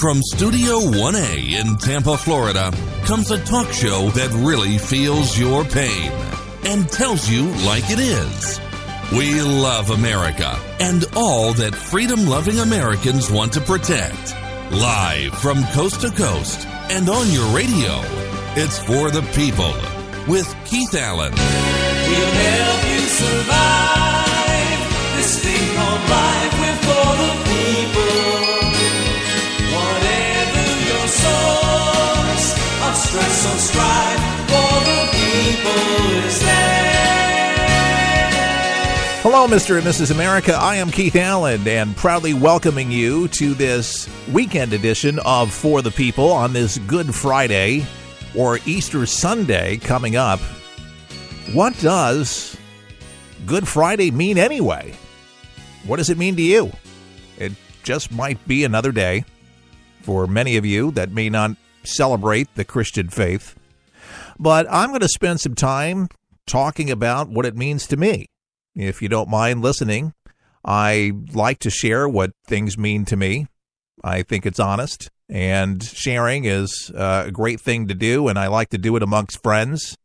From Studio 1A in Tampa, Florida, comes a talk show that really feels your pain and tells you like it is. We love America and all that freedom loving Americans want to protect. Live from coast to coast and on your radio, it's For the People with Keith Allen. We'll help you survive. Hello, Mr. and Mrs. America. I am Keith Allen and proudly welcoming you to this weekend edition of For the People on this Good Friday or Easter Sunday coming up. What does Good Friday mean anyway? What does it mean to you? It just might be another day for many of you that may not celebrate the Christian faith. But I'm going to spend some time talking about what it means to me if you don't mind listening, I like to share what things mean to me. I think it's honest, and sharing is uh, a great thing to do, and I like to do it amongst friends,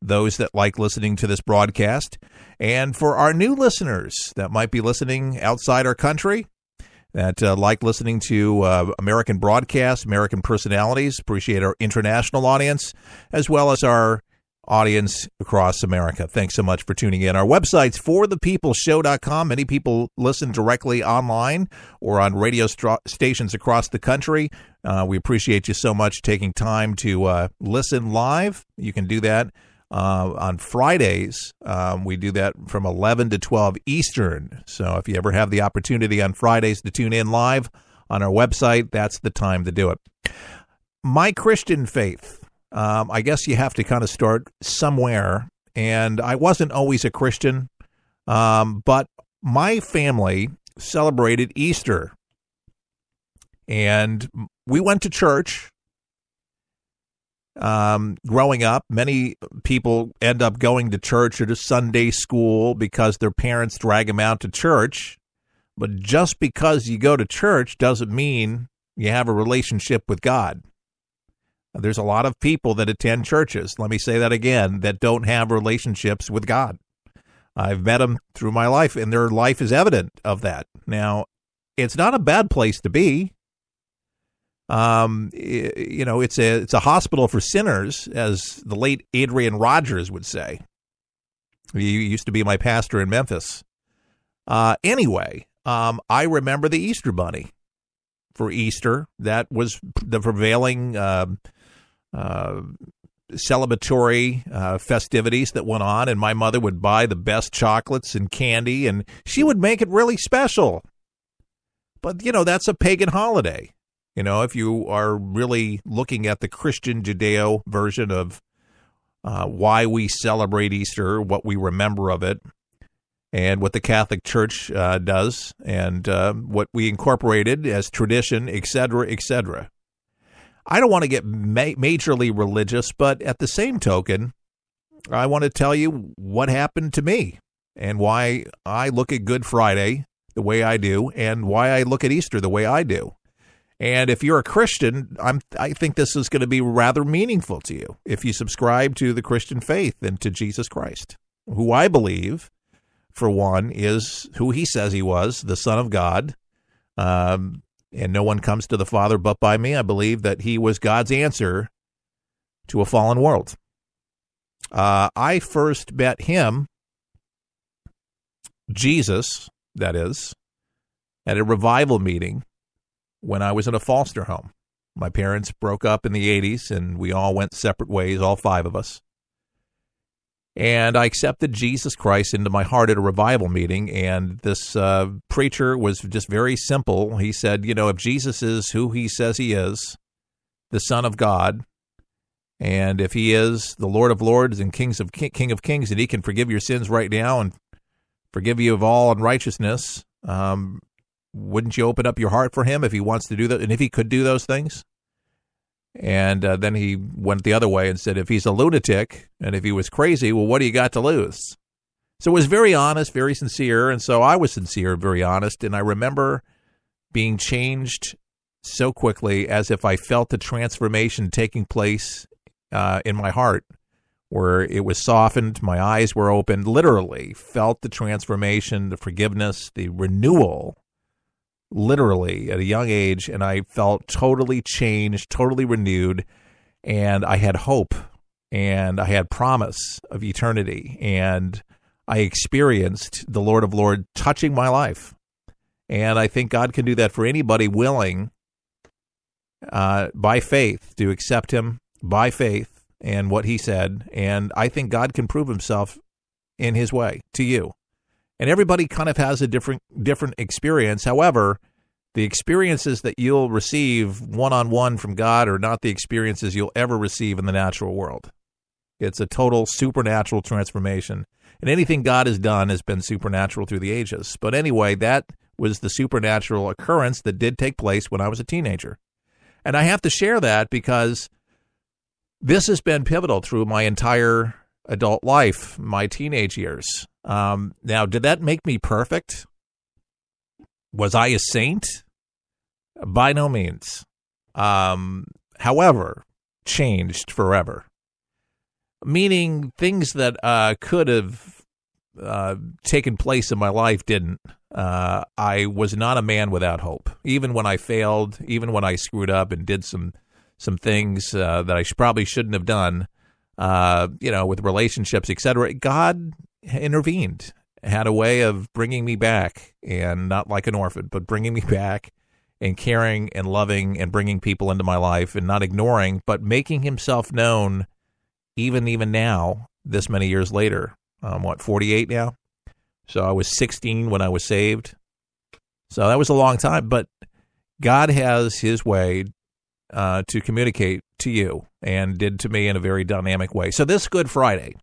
those that like listening to this broadcast. And for our new listeners that might be listening outside our country, that uh, like listening to uh, American broadcasts, American personalities, appreciate our international audience, as well as our audience across America. Thanks so much for tuning in. Our website's forthepeopleshow.com. Many people listen directly online or on radio st- stations across the country. Uh, we appreciate you so much taking time to uh, listen live. You can do that uh, on Fridays. Um, we do that from 11 to 12 Eastern. So if you ever have the opportunity on Fridays to tune in live on our website, that's the time to do it. My Christian faith um, I guess you have to kind of start somewhere. And I wasn't always a Christian, um, but my family celebrated Easter. And we went to church um, growing up, many people end up going to church or to Sunday school because their parents drag them out to church. But just because you go to church doesn't mean you have a relationship with God. There's a lot of people that attend churches, let me say that again, that don't have relationships with God. I've met them through my life, and their life is evident of that. Now, it's not a bad place to be. Um, you know, it's a it's a hospital for sinners, as the late Adrian Rogers would say. He used to be my pastor in Memphis. Uh, anyway, um, I remember the Easter Bunny for Easter. That was the prevailing. Uh, uh, celebratory uh, festivities that went on, and my mother would buy the best chocolates and candy, and she would make it really special. But, you know, that's a pagan holiday. You know, if you are really looking at the Christian Judeo version of uh, why we celebrate Easter, what we remember of it, and what the Catholic Church uh, does, and uh, what we incorporated as tradition, etc., etc. I don't want to get ma- majorly religious, but at the same token, I want to tell you what happened to me and why I look at Good Friday the way I do and why I look at Easter the way I do. And if you're a Christian, I'm I think this is going to be rather meaningful to you if you subscribe to the Christian faith and to Jesus Christ, who I believe for one is who he says he was, the son of God, um, and no one comes to the Father but by me. I believe that he was God's answer to a fallen world. Uh, I first met him, Jesus, that is, at a revival meeting when I was in a foster home. My parents broke up in the 80s, and we all went separate ways, all five of us. And I accepted Jesus Christ into my heart at a revival meeting. And this uh, preacher was just very simple. He said, You know, if Jesus is who he says he is, the Son of God, and if he is the Lord of Lords and Kings of King of Kings, and he can forgive your sins right now and forgive you of all unrighteousness, um, wouldn't you open up your heart for him if he wants to do that? And if he could do those things? And uh, then he went the other way and said, if he's a lunatic and if he was crazy, well, what do you got to lose? So it was very honest, very sincere. And so I was sincere, very honest. And I remember being changed so quickly as if I felt the transformation taking place uh, in my heart, where it was softened, my eyes were opened, literally felt the transformation, the forgiveness, the renewal literally at a young age, and I felt totally changed, totally renewed, and I had hope and I had promise of eternity, and I experienced the Lord of Lord touching my life. And I think God can do that for anybody willing uh, by faith to accept Him by faith and what He said. And I think God can prove Himself in His way to you and everybody kind of has a different different experience. However, the experiences that you'll receive one on one from God are not the experiences you'll ever receive in the natural world. It's a total supernatural transformation. And anything God has done has been supernatural through the ages. But anyway, that was the supernatural occurrence that did take place when I was a teenager. And I have to share that because this has been pivotal through my entire adult life, my teenage years. Um, now, did that make me perfect? Was I a saint? By no means. Um, however, changed forever. Meaning things that uh, could have uh, taken place in my life didn't. Uh, I was not a man without hope. Even when I failed, even when I screwed up and did some some things uh, that I probably shouldn't have done, uh, you know, with relationships, etc. God intervened, had a way of bringing me back, and not like an orphan, but bringing me back and caring and loving and bringing people into my life and not ignoring, but making himself known even even now, this many years later. I'm what 48 now, so I was 16 when I was saved. So that was a long time, but God has His way uh, to communicate to you and did to me in a very dynamic way. So this Good Friday,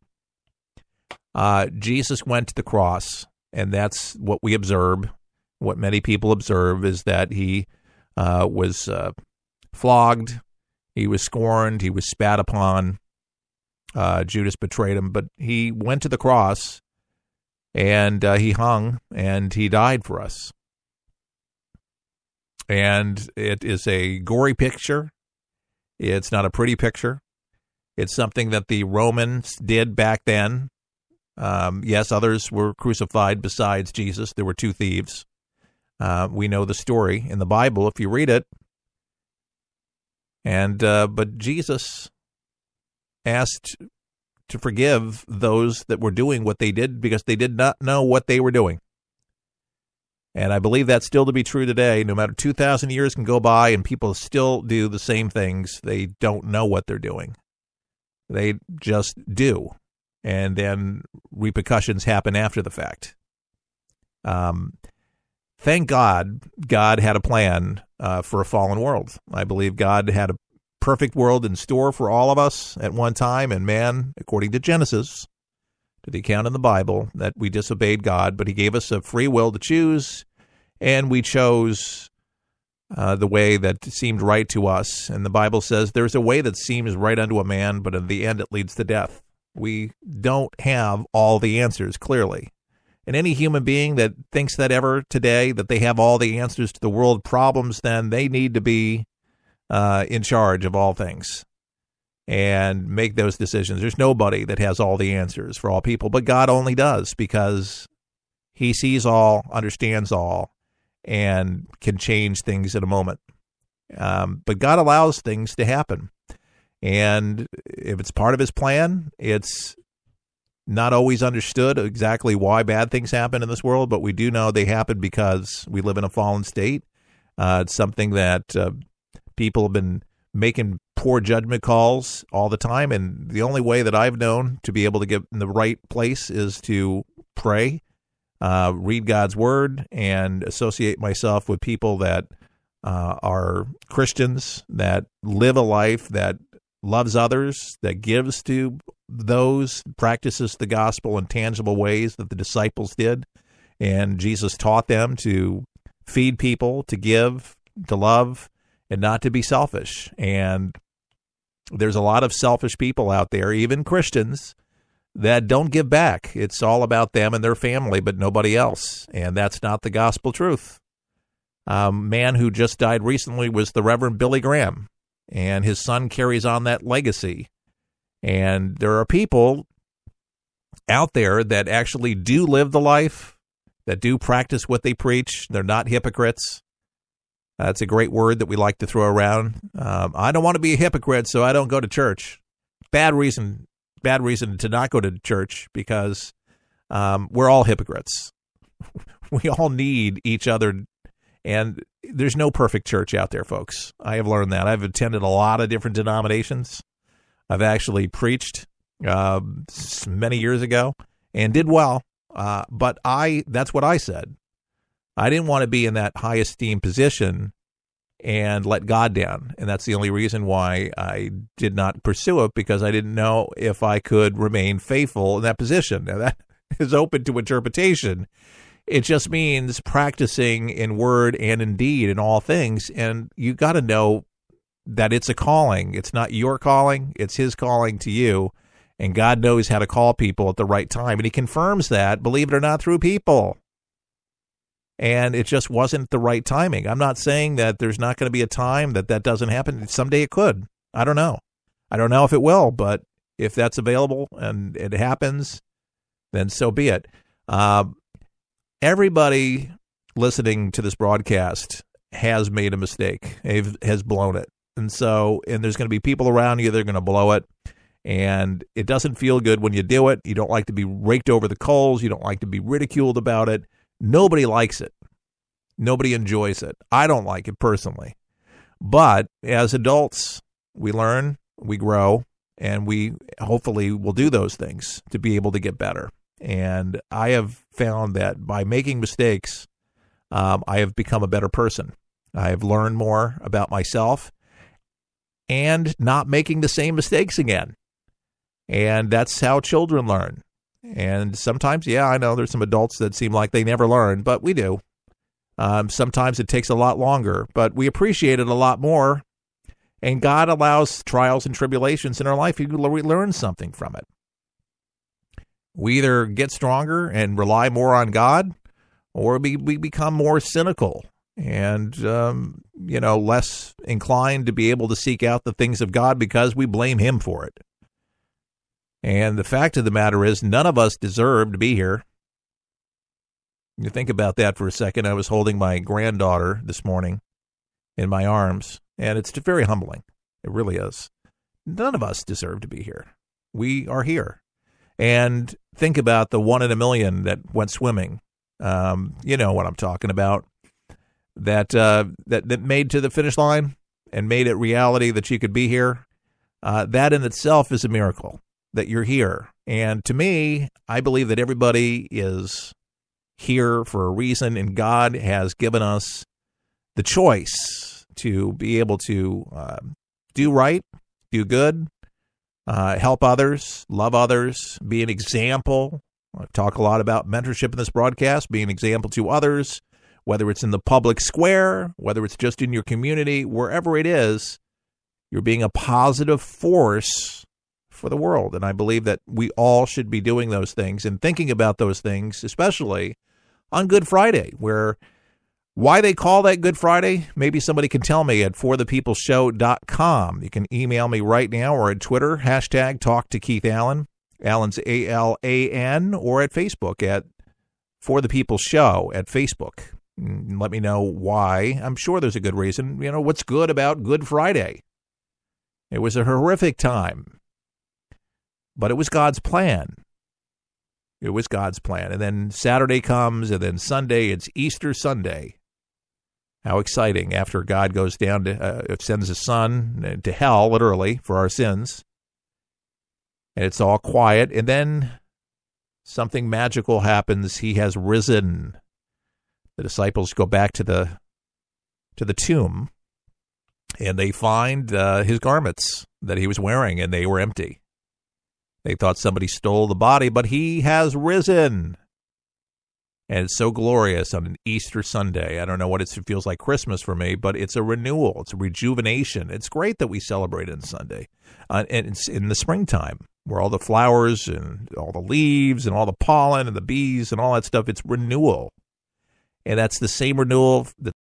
uh, Jesus went to the cross, and that's what we observe. What many people observe is that he uh, was uh, flogged, he was scorned, he was spat upon. Uh, Judas betrayed him, but he went to the cross and uh, he hung and he died for us and it is a gory picture. It's not a pretty picture. It's something that the Romans did back then. Um, yes, others were crucified besides Jesus. There were two thieves. Uh, we know the story in the Bible if you read it. And uh, but Jesus asked to forgive those that were doing what they did because they did not know what they were doing. And I believe that's still to be true today. No matter 2,000 years can go by and people still do the same things, they don't know what they're doing. They just do. And then repercussions happen after the fact. Um, thank God, God had a plan uh, for a fallen world. I believe God had a perfect world in store for all of us at one time. And man, according to Genesis, to the account in the Bible, that we disobeyed God, but He gave us a free will to choose and we chose uh, the way that seemed right to us. And the Bible says there's a way that seems right unto a man, but in the end it leads to death. We don't have all the answers, clearly. And any human being that thinks that ever today, that they have all the answers to the world problems, then they need to be uh, in charge of all things and make those decisions. There's nobody that has all the answers for all people, but God only does because he sees all, understands all, and can change things in a moment. Um, but God allows things to happen. And if it's part of his plan, it's not always understood exactly why bad things happen in this world, but we do know they happen because we live in a fallen state. Uh, it's something that uh, people have been making poor judgment calls all the time. And the only way that I've known to be able to get in the right place is to pray uh, read God's word and associate myself with people that uh, are Christians, that live a life that loves others, that gives to those, practices the gospel in tangible ways that the disciples did. And Jesus taught them to feed people, to give, to love, and not to be selfish. And there's a lot of selfish people out there, even Christians, that don't give back. It's all about them and their family, but nobody else. And that's not the gospel truth. A um, man who just died recently was the Reverend Billy Graham, and his son carries on that legacy. And there are people out there that actually do live the life, that do practice what they preach. They're not hypocrites. That's a great word that we like to throw around. Um, I don't want to be a hypocrite, so I don't go to church. Bad reason bad reason to not go to church because um, we're all hypocrites. we all need each other, and there's no perfect church out there, folks. I have learned that. I've attended a lot of different denominations. I've actually preached uh, many years ago and did well, uh, but I that's what I said. I didn't want to be in that high esteem position and let God down. And that's the only reason why I did not pursue it because I didn't know if I could remain faithful in that position. Now, that is open to interpretation. It just means practicing in word and in deed in all things. And you got to know that it's a calling. It's not your calling, it's His calling to you. And God knows how to call people at the right time. And He confirms that, believe it or not, through people and it just wasn't the right timing. I'm not saying that there's not going to be a time that that doesn't happen. Someday it could. I don't know. I don't know if it will, but if that's available and it happens, then so be it. Uh, everybody listening to this broadcast has made a mistake, has blown it. And so, and there's going to be people around you that are going to blow it. And it doesn't feel good when you do it. You don't like to be raked over the coals. You don't like to be ridiculed about it. Nobody likes it. Nobody enjoys it. I don't like it personally. But as adults, we learn, we grow, and we hopefully will do those things to be able to get better. And I have found that by making mistakes, um, I have become a better person. I have learned more about myself and not making the same mistakes again. And that's how children learn. And sometimes, yeah, I know there's some adults that seem like they never learn, but we do. Um, sometimes it takes a lot longer, but we appreciate it a lot more. And God allows trials and tribulations in our life. We learn something from it. We either get stronger and rely more on God, or we, we become more cynical and um, you know less inclined to be able to seek out the things of God because we blame Him for it. And the fact of the matter is, none of us deserve to be here. You think about that for a second. I was holding my granddaughter this morning in my arms, and it's very humbling. It really is. None of us deserve to be here. We are here. And think about the one in a million that went swimming. Um, you know what I'm talking about. That uh, that that made to the finish line and made it reality that she could be here. Uh, that in itself is a miracle that you're here. And to me, I believe that everybody is here for a reason, and God has given us the choice to be able to uh, do right, do good, uh, help others, love others, be an example. I talk a lot about mentorship in this broadcast, be an example to others, whether it's in the public square, whether it's just in your community, wherever it is, you're being a positive force for the world. And I believe that we all should be doing those things and thinking about those things, especially on Good Friday, where why they call that Good Friday, maybe somebody can tell me at forthepeopleshow.com. You can email me right now or at Twitter, hashtag talk to Keith Allen, Allen's A L A N, or at Facebook at For the People Show at Facebook. And mm, let me know why. I'm sure there's a good reason. You know, what's good about Good Friday? It was a horrific time but it was God's plan. It was God's plan. And then Saturday comes, and then Sunday, it's Easter Sunday. How exciting! After God goes down to uh, sends His Son uh, to hell, literally for our sins, and it's all quiet, and then something magical happens. He has risen. The disciples go back to the to the tomb, and they find uh, his garments that he was wearing, and they were empty. They thought somebody stole the body, but he has risen. And it's so glorious on an Easter Sunday. I don't know what it feels like Christmas for me, but it's a renewal, it's a rejuvenation. It's great that we celebrate on Sunday, uh, and it's in the springtime where all the flowers and all the leaves and all the pollen and the bees and all that stuff. It's renewal, and that's the same renewal that